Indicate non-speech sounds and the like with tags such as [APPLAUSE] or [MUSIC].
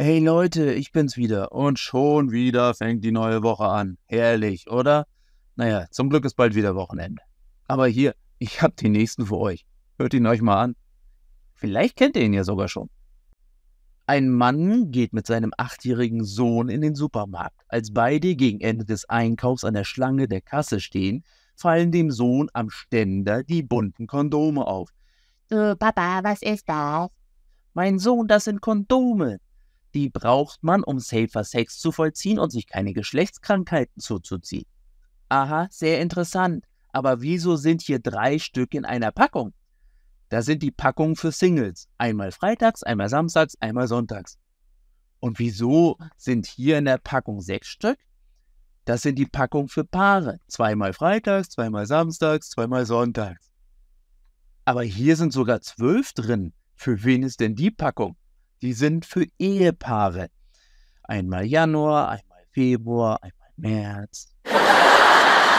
Hey Leute, ich bin's wieder. Und schon wieder fängt die neue Woche an. Herrlich, oder? Naja, zum Glück ist bald wieder Wochenende. Aber hier, [LAUGHS] ich hab den nächsten für euch. Hört ihn euch mal an. Vielleicht kennt ihr ihn ja sogar schon. Ein Mann geht mit seinem achtjährigen Sohn in den Supermarkt. Als beide gegen Ende des Einkaufs an der Schlange der Kasse stehen, fallen dem Sohn am Ständer die bunten Kondome auf. Du, Papa, was ist das? Mein Sohn, das sind Kondome die braucht man, um safer Sex zu vollziehen und sich keine Geschlechtskrankheiten zuzuziehen. Aha, sehr interessant. Aber wieso sind hier drei Stück in einer Packung? Da sind die Packungen für Singles. Einmal freitags, einmal samstags, einmal sonntags. Und wieso sind hier in der Packung sechs Stück? Das sind die Packungen für Paare. Zweimal freitags, zweimal samstags, zweimal sonntags. Aber hier sind sogar zwölf drin. Für wen ist denn die Packung? Die sind für Ehepaare. Einmal Januar, einmal Februar, einmal März. [LAUGHS]